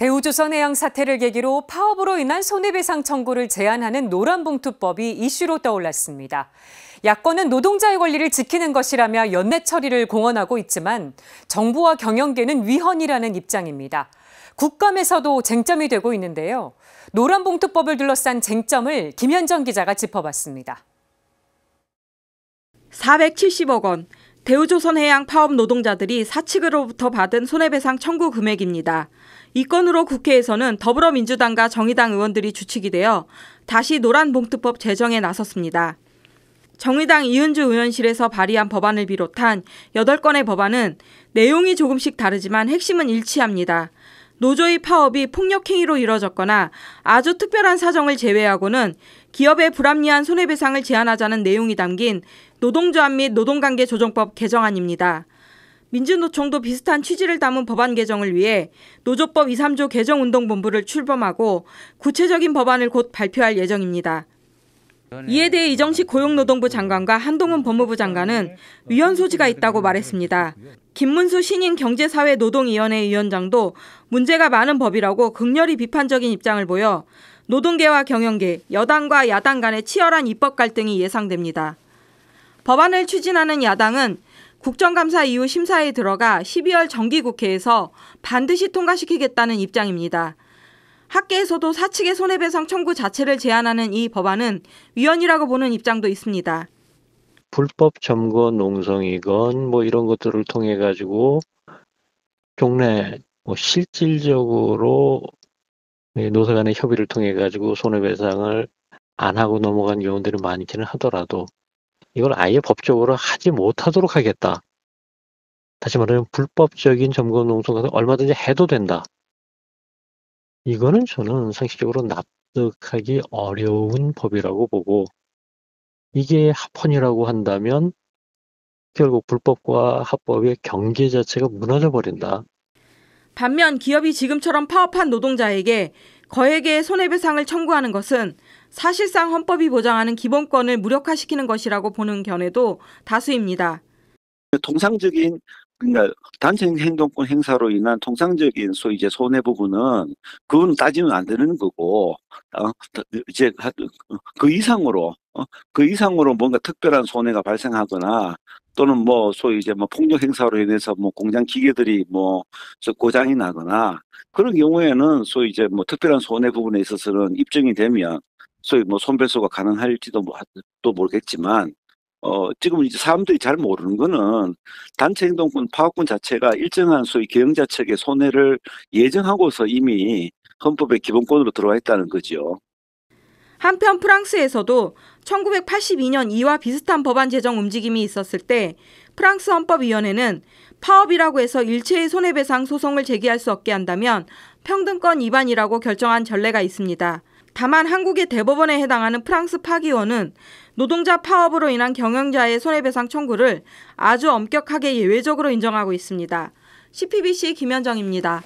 대우조선 해양 사태를 계기로 파업으로 인한 손해배상 청구를 제한하는 노란봉투법이 이슈로 떠올랐습니다. 야권은 노동자의 권리를 지키는 것이라며 연내 처리를 공언하고 있지만 정부와 경영계는 위헌이라는 입장입니다. 국감에서도 쟁점이 되고 있는데요. 노란봉투법을 둘러싼 쟁점을 김현정 기자가 짚어봤습니다. 470억 원, 대우조선해양 파업 노동자들이 사측으로부터 받은 손해배상 청구 금액입니다. 이 건으로 국회에서는 더불어민주당과 정의당 의원들이 주축이 되어 다시 노란봉투법 제정에 나섰습니다. 정의당 이은주 의원실에서 발의한 법안을 비롯한 8건의 법안은 내용이 조금씩 다르지만 핵심은 일치합니다. 노조의 파업이 폭력행위로 이뤄졌거나 아주 특별한 사정을 제외하고는 기업의 불합리한 손해배상을 제한하자는 내용이 담긴 노동조합 및 노동관계조정법 개정안입니다. 민주노총도 비슷한 취지를 담은 법안 개정을 위해 노조법 2, 3조 개정운동본부를 출범하고 구체적인 법안을 곧 발표할 예정입니다. 이에 대해 이정식 고용노동부 장관과 한동훈 법무부 장관은 위헌 소지가 있다고 말했습니다. 김문수 신인 경제사회노동위원회 위원장도 문제가 많은 법이라고 극렬히 비판적인 입장을 보여 노동계와 경영계, 여당과 야당 간의 치열한 입법 갈등이 예상됩니다. 법안을 추진하는 야당은 국정감사 이후 심사에 들어가 12월 정기국회에서 반드시 통과시키겠다는 입장입니다. 학계에서도 사측의 손해배상 청구 자체를 제한하는 이 법안은 위헌이라고 보는 입장도 있습니다. 불법 점거 농성이건 뭐 이런 것들을 통해 가지고 종래 뭐 실질적으로 노사 간의 협의를 통해 가지고 손해배상을 안 하고 넘어간 경우들이 많기는 하더라도 이걸 아예 법적으로 하지 못하도록 하겠다. 다시 말하면 불법적인 점검 농성 같은 얼마든지 해도 된다. 이거는 저는 상식적으로 납득하기 어려운 법이라고 보고 이게 합헌이라고 한다면 결국 불법과 합법의 경계 자체가 무너져 버린다. 반면 기업이 지금처럼 파업한 노동자에게 거액의 손해배상을 청구하는 것은 사실상 헌법이 보장하는 기본권을 무력화시키는 것이라고 보는 견해도 다수입니다. 그 통상적인 그러니까 단체 행동권 행사로 인한 통상적인 소 이제 손해 부분은 그건 따지면 안 되는 거고 어, 이제 그 이상으로 어, 그 이상으로 뭔가 특별한 손해가 발생하거나 또는 뭐 소위 이제 뭐 폭력 행사로 인해서 뭐 공장 기계들이 뭐 고장이 나거나 그런 경우에는 소위 이제 뭐 특별한 손해 부분에 있어서는 입증이 되면 소위 뭐 손배소가 가능할지도 뭐또 모르겠지만 어 지금 이제 사람들이 잘 모르는 거는 단체 행동권 파업권 자체가 일정한 소위 경영자 측의 손해를 예정하고서 이미 헌법의 기본권으로 들어와 있다는 거지요 한편 프랑스에서도 1982년 이와 비슷한 법안 제정 움직임이 있었을 때 프랑스 헌법위원회는 파업이라고 해서 일체의 손해배상 소송을 제기할 수 없게 한다면 평등권 위반이라고 결정한 전례가 있습니다. 다만 한국의 대법원에 해당하는 프랑스 파기원은 노동자 파업으로 인한 경영자의 손해배상 청구를 아주 엄격하게 예외적으로 인정하고 있습니다. CPBC 김현정입니다.